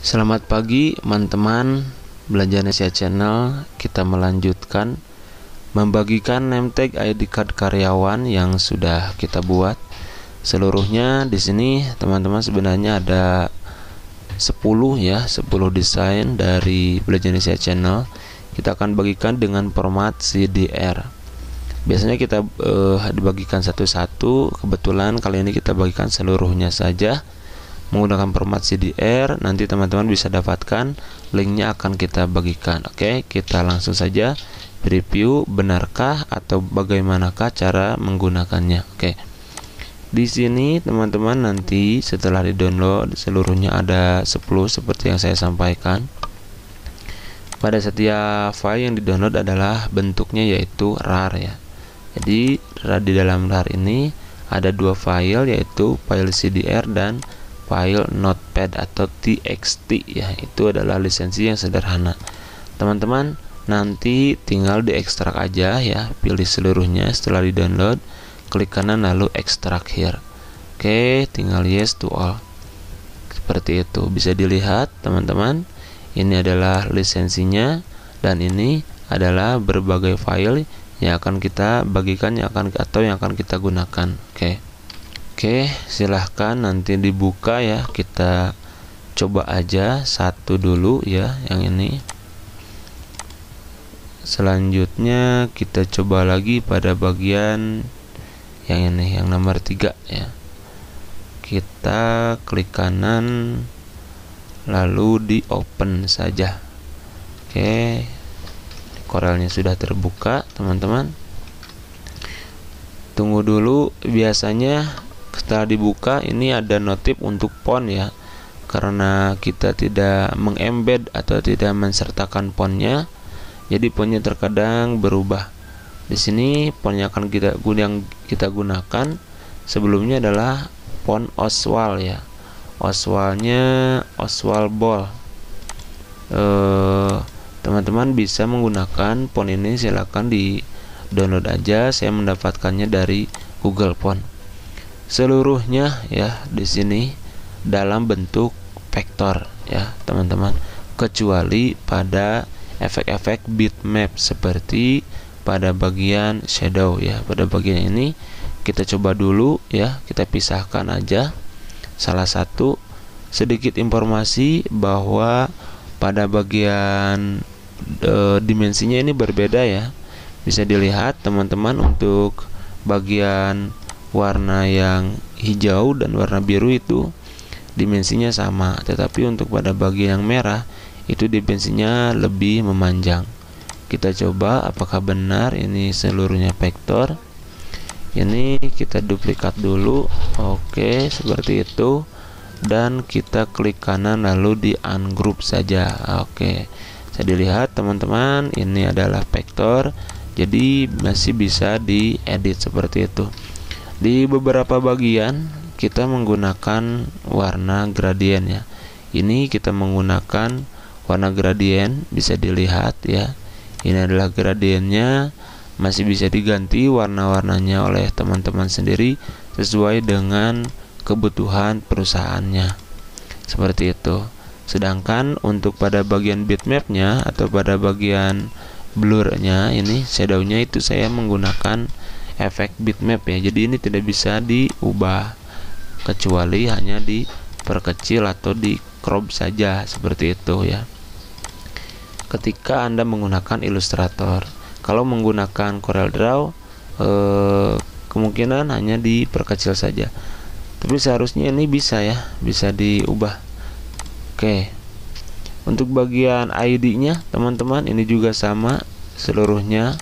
Selamat pagi teman-teman Belajar Indonesia Channel Kita melanjutkan Membagikan name tag ID card karyawan yang sudah kita buat Seluruhnya di sini teman-teman sebenarnya ada 10 ya 10 desain dari Belajar Indonesia Channel Kita akan bagikan dengan format CDR Biasanya kita eh, dibagikan satu-satu Kebetulan kali ini kita bagikan seluruhnya saja menggunakan format CDR nanti teman-teman bisa dapatkan linknya akan kita bagikan oke kita langsung saja review benarkah atau bagaimanakah cara menggunakannya oke di sini teman-teman nanti setelah di download seluruhnya ada 10 seperti yang saya sampaikan pada setiap file yang di download adalah bentuknya yaitu rar ya jadi di dalam rar ini ada dua file yaitu file CDR dan file notepad atau txt ya itu adalah lisensi yang sederhana teman-teman nanti tinggal diekstrak aja ya pilih seluruhnya setelah di download klik kanan lalu ekstrak here oke tinggal yes to all seperti itu bisa dilihat teman-teman ini adalah lisensinya dan ini adalah berbagai file yang akan kita bagikan yang akan atau yang akan kita gunakan oke okay. Oke, silahkan nanti dibuka ya. Kita coba aja satu dulu ya, yang ini. Selanjutnya kita coba lagi pada bagian yang ini, yang nomor tiga ya. Kita klik kanan lalu di open saja. Oke. Korelnya sudah terbuka, teman-teman. Tunggu dulu biasanya setelah dibuka ini ada notif untuk pon ya karena kita tidak mengembed atau tidak mensertakan ponnya jadi ponnya terkadang berubah di sini pon yang akan kita yang kita gunakan sebelumnya adalah pon Oswal ya Oswalnya Oswal Ball eh, teman-teman bisa menggunakan pon ini silahkan di download aja saya mendapatkannya dari Google Pon seluruhnya ya di sini dalam bentuk vektor ya teman-teman kecuali pada efek-efek bitmap seperti pada bagian shadow ya pada bagian ini kita coba dulu ya kita pisahkan aja salah satu sedikit informasi bahwa pada bagian e, dimensinya ini berbeda ya bisa dilihat teman-teman untuk bagian warna yang hijau dan warna biru itu dimensinya sama tetapi untuk pada bagian yang merah itu dimensinya lebih memanjang kita coba apakah benar ini seluruhnya vektor ini kita duplikat dulu oke seperti itu dan kita klik kanan lalu di ungroup saja oke saya dilihat teman-teman ini adalah vektor jadi masih bisa diedit seperti itu di beberapa bagian kita menggunakan warna gradien ya. Ini kita menggunakan warna gradien bisa dilihat ya. Ini adalah gradiennya masih bisa diganti warna-warnanya oleh teman-teman sendiri sesuai dengan kebutuhan perusahaannya. Seperti itu. Sedangkan untuk pada bagian bitmapnya atau pada bagian blurnya ini shadownya itu saya menggunakan efek bitmap ya jadi ini tidak bisa diubah kecuali hanya diperkecil atau di crop saja seperti itu ya ketika Anda menggunakan Illustrator kalau menggunakan CorelDRAW eh, kemungkinan hanya diperkecil saja tapi seharusnya ini bisa ya bisa diubah oke untuk bagian ID nya teman-teman ini juga sama seluruhnya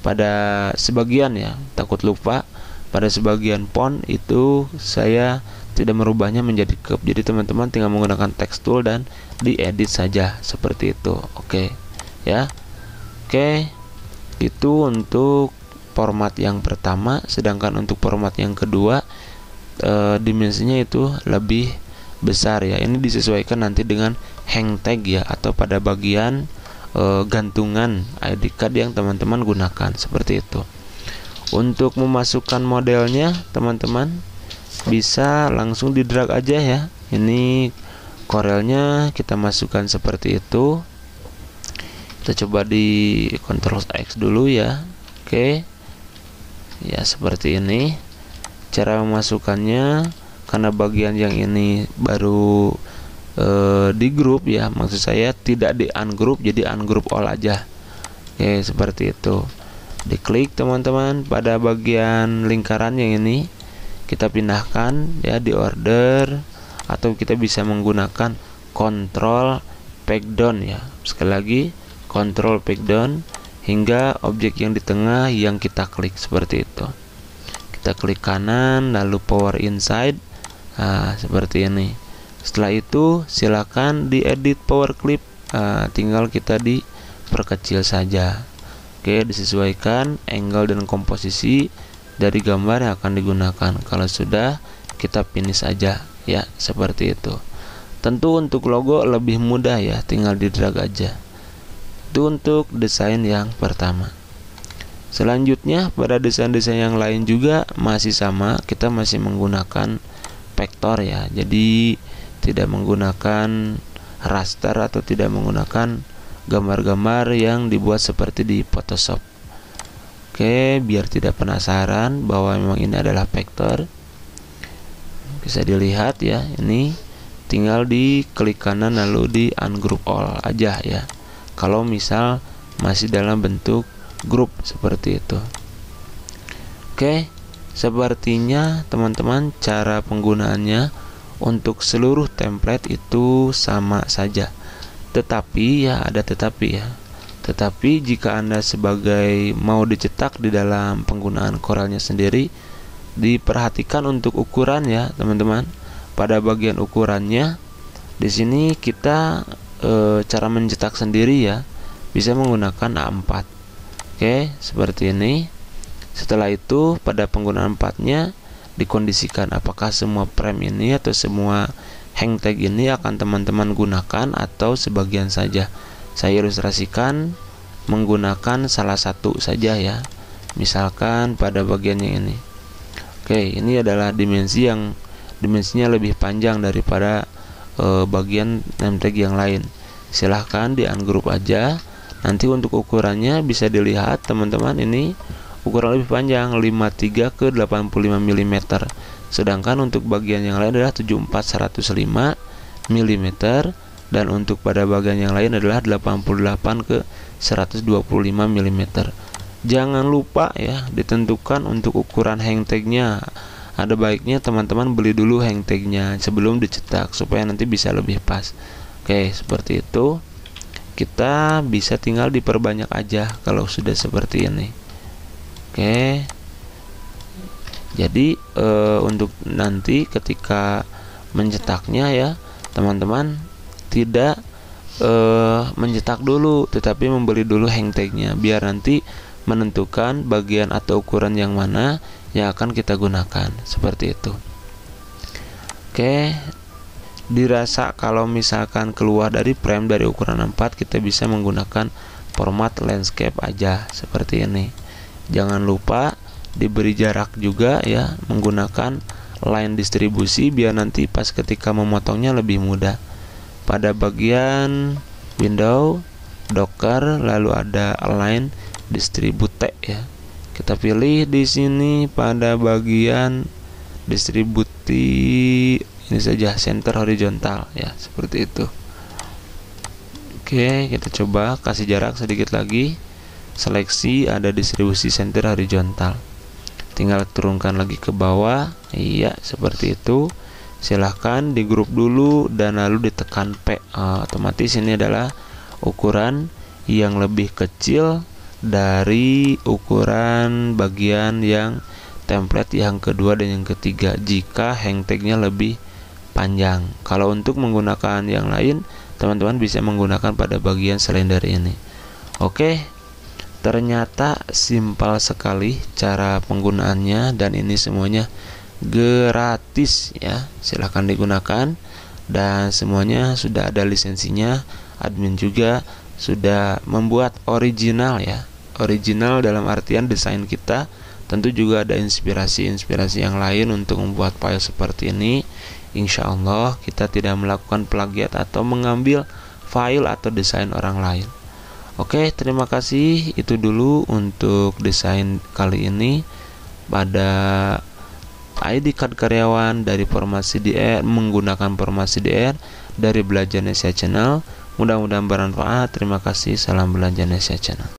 pada sebagian ya takut lupa pada sebagian pon itu saya tidak merubahnya menjadi cup jadi teman-teman tinggal menggunakan text tool dan diedit saja seperti itu oke okay. ya oke okay. itu untuk format yang pertama sedangkan untuk format yang kedua e, dimensinya itu lebih besar ya ini disesuaikan nanti dengan hang tag ya atau pada bagian e, gantungan ID card yang teman-teman gunakan seperti itu. Untuk memasukkan modelnya, teman-teman bisa langsung di drag aja ya. Ini korelnya kita masukkan seperti itu. Kita coba di Ctrl X dulu ya. Oke. Ya, seperti ini. Cara memasukkannya karena bagian yang ini baru e, di grup ya maksud saya tidak di ungroup jadi ungroup all aja ya seperti itu diklik teman-teman pada bagian lingkaran yang ini kita pindahkan ya di order atau kita bisa menggunakan control down ya sekali lagi control down hingga objek yang di tengah yang kita klik seperti itu kita klik kanan lalu power inside nah, seperti ini setelah itu silakan di edit power clip, uh, tinggal kita di perkecil saja. Oke, disesuaikan angle dan komposisi dari gambar yang akan digunakan. Kalau sudah, kita finish aja ya, seperti itu. Tentu untuk logo lebih mudah ya, tinggal di drag aja. Itu untuk desain yang pertama. Selanjutnya pada desain-desain yang lain juga masih sama, kita masih menggunakan vektor ya. Jadi tidak menggunakan raster atau tidak menggunakan gambar-gambar yang dibuat seperti di Photoshop. Oke, biar tidak penasaran bahwa memang ini adalah vektor. Bisa dilihat ya, ini tinggal di klik kanan lalu di ungroup all aja ya. Kalau misal masih dalam bentuk grup seperti itu. Oke, sepertinya teman-teman cara penggunaannya untuk seluruh template itu sama saja tetapi ya ada tetapi ya tetapi jika Anda sebagai mau dicetak di dalam penggunaan korelnya sendiri diperhatikan untuk ukuran ya teman-teman pada bagian ukurannya di sini kita e, cara mencetak sendiri ya bisa menggunakan A4 oke seperti ini setelah itu pada penggunaan 4 nya dikondisikan apakah semua frame ini atau semua hang tag ini akan teman-teman gunakan atau sebagian saja saya ilustrasikan menggunakan salah satu saja ya misalkan pada bagian yang ini oke ini adalah dimensi yang dimensinya lebih panjang daripada e, bagian name tag yang lain silahkan di ungroup aja nanti untuk ukurannya bisa dilihat teman-teman ini kurang lebih panjang 53 ke 85 mm. Sedangkan untuk bagian yang lain adalah 74 105 mm dan untuk pada bagian yang lain adalah 88 ke 125 mm. Jangan lupa ya ditentukan untuk ukuran hang tagnya. Ada baiknya teman-teman beli dulu hang tagnya sebelum dicetak supaya nanti bisa lebih pas. Oke, seperti itu. Kita bisa tinggal diperbanyak aja kalau sudah seperti ini. Oke. Jadi e, untuk nanti ketika mencetaknya ya, teman-teman tidak e, mencetak dulu, tetapi membeli dulu hang biar nanti menentukan bagian atau ukuran yang mana yang akan kita gunakan. Seperti itu. Oke, dirasa kalau misalkan keluar dari frame dari ukuran 4 kita bisa menggunakan format landscape aja seperti ini Jangan lupa diberi jarak juga ya menggunakan line distribusi biar nanti pas ketika memotongnya lebih mudah. Pada bagian window docker lalu ada line distribute ya. Kita pilih di sini pada bagian distributi ini saja center horizontal ya seperti itu. Oke, kita coba kasih jarak sedikit lagi seleksi ada distribusi center horizontal tinggal turunkan lagi ke bawah iya seperti itu silahkan di grup dulu dan lalu ditekan P uh, otomatis ini adalah ukuran yang lebih kecil dari ukuran bagian yang template yang kedua dan yang ketiga jika hang tagnya lebih panjang kalau untuk menggunakan yang lain teman-teman bisa menggunakan pada bagian selender ini oke Ternyata simpel sekali cara penggunaannya dan ini semuanya gratis ya. Silahkan digunakan dan semuanya sudah ada lisensinya. Admin juga sudah membuat original ya. Original dalam artian desain kita tentu juga ada inspirasi-inspirasi yang lain untuk membuat file seperti ini insya Allah kita tidak melakukan plagiat atau mengambil file atau desain orang lain Oke, terima kasih. Itu dulu untuk desain kali ini pada ID card karyawan dari formasi DR menggunakan formasi DR dari Belajar Indonesia Channel. Mudah-mudahan bermanfaat. Terima kasih. Salam Belajar Indonesia Channel.